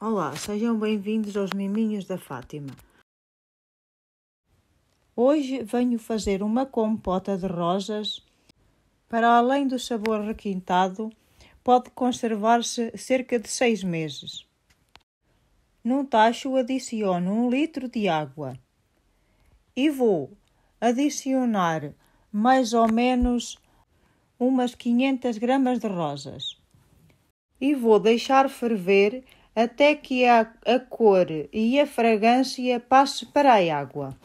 Olá, sejam bem-vindos aos Miminhos da Fátima. Hoje venho fazer uma compota de rosas. Para além do sabor requintado, pode conservar-se cerca de seis meses. Num tacho adiciono um litro de água e vou adicionar mais ou menos umas 500 gramas de rosas e vou deixar ferver até que a, a cor e a fragrância passe para a água.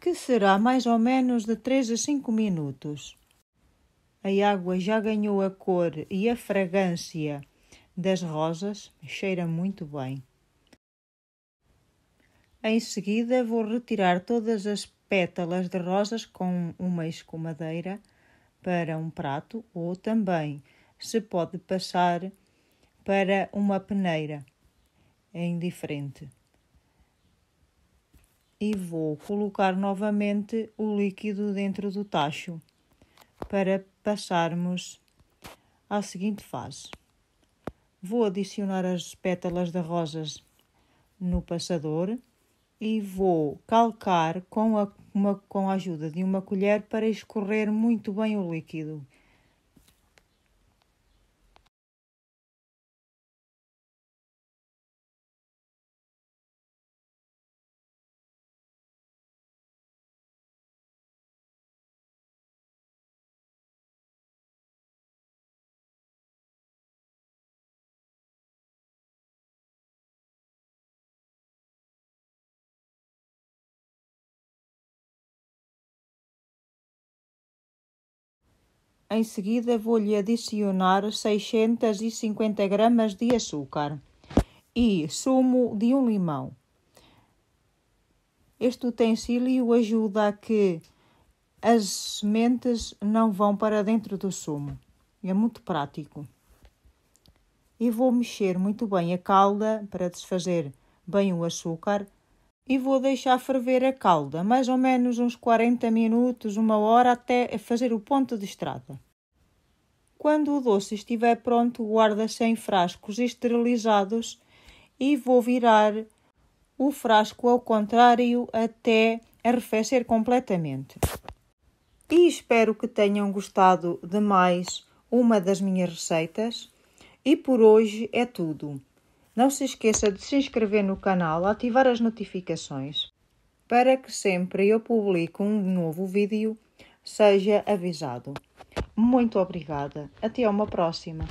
Que será mais ou menos de 3 a 5 minutos. A água já ganhou a cor e a fragrância das rosas, cheira muito bem. Em seguida, vou retirar todas as pétalas de rosas com uma escumadeira para um prato ou também se pode passar para uma peneira é indiferente. E vou colocar novamente o líquido dentro do tacho para passarmos à seguinte fase. Vou adicionar as pétalas de rosas no passador e vou calcar com a, uma, com a ajuda de uma colher para escorrer muito bem o líquido. Em seguida, vou-lhe adicionar 650 gramas de açúcar e sumo de um limão. Este utensílio ajuda a que as sementes não vão para dentro do sumo. É muito prático. E vou mexer muito bem a calda para desfazer bem o açúcar e vou deixar ferver a calda, mais ou menos uns 40 minutos, uma hora, até fazer o ponto de estrada. Quando o doce estiver pronto, guarda-se em frascos esterilizados e vou virar o frasco ao contrário até arrefecer completamente. E espero que tenham gostado de mais uma das minhas receitas. E por hoje é tudo. Não se esqueça de se inscrever no canal, ativar as notificações, para que sempre eu publique um novo vídeo seja avisado. Muito obrigada. Até uma próxima.